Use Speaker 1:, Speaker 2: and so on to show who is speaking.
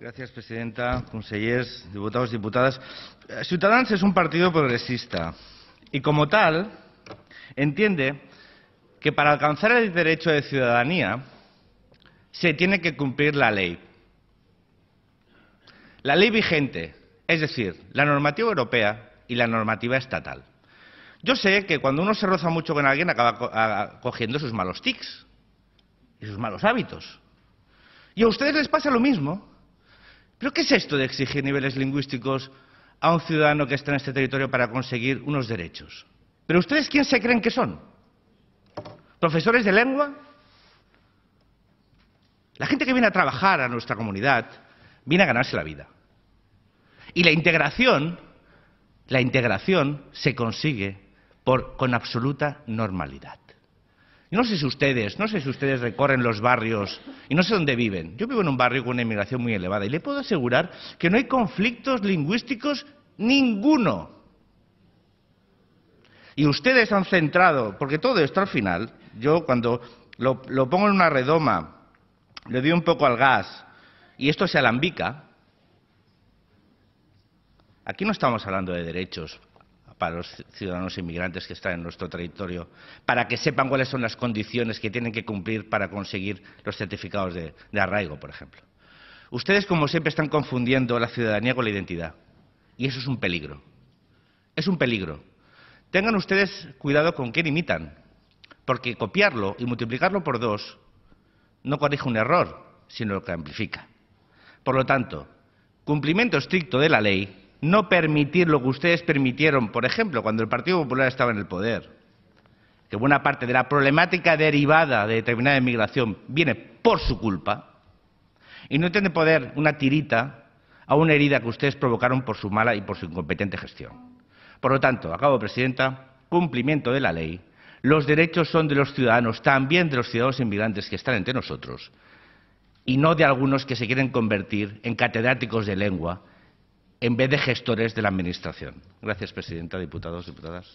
Speaker 1: gracias presidenta consellers diputados diputadas. Eh, ciudadanos
Speaker 2: es un partido progresista y como tal entiende que para alcanzar el derecho de ciudadanía se tiene que cumplir la ley la ley vigente es decir la normativa europea y la normativa estatal yo sé que cuando uno se roza mucho con alguien acaba cogiendo sus malos tics y sus malos hábitos. Y a ustedes les pasa lo mismo. ¿Pero qué es esto de exigir niveles lingüísticos a un ciudadano que está en este territorio para conseguir unos derechos? ¿Pero ustedes quién se creen que son? ¿Profesores de lengua? La gente que viene a trabajar a nuestra comunidad viene a ganarse la vida. Y la integración, la integración se consigue con absoluta normalidad no sé si ustedes, no sé si ustedes recorren los barrios y no sé dónde viven. Yo vivo en un barrio con una inmigración muy elevada y le puedo asegurar que no hay conflictos lingüísticos ninguno. Y ustedes han centrado, porque todo esto al final, yo cuando lo, lo pongo en una redoma, le doy un poco al gas y esto se alambica, aquí no estamos hablando de derechos, para los ciudadanos inmigrantes que están en nuestro territorio, para que sepan cuáles son las condiciones que tienen que cumplir para conseguir los certificados de, arraigo, por ejemplo. Ustedes, como siempre, están confundiendo la ciudadanía con la identidad. Y eso es un peligro. Es un peligro. Tengan ustedes cuidado con quién imitan, porque copiarlo y multiplicarlo por dos no corrige un error, sino lo que amplifica. Por lo tanto, cumplimiento estricto de la ley no permitir lo que ustedes permitieron, por ejemplo, cuando el Partido Popular estaba en el poder, que buena parte de la problemática derivada de determinada inmigración viene por su culpa, y no tiene poder una tirita a una herida que ustedes provocaron por su mala y por su incompetente gestión. Por lo tanto, acabo, Presidenta, cumplimiento de la ley, los derechos son de los ciudadanos, también de los ciudadanos inmigrantes que están entre nosotros, y no de algunos que se quieren convertir en catedráticos de lengua en vez de gestores de la administración
Speaker 1: gracias presidenta diputados diputadas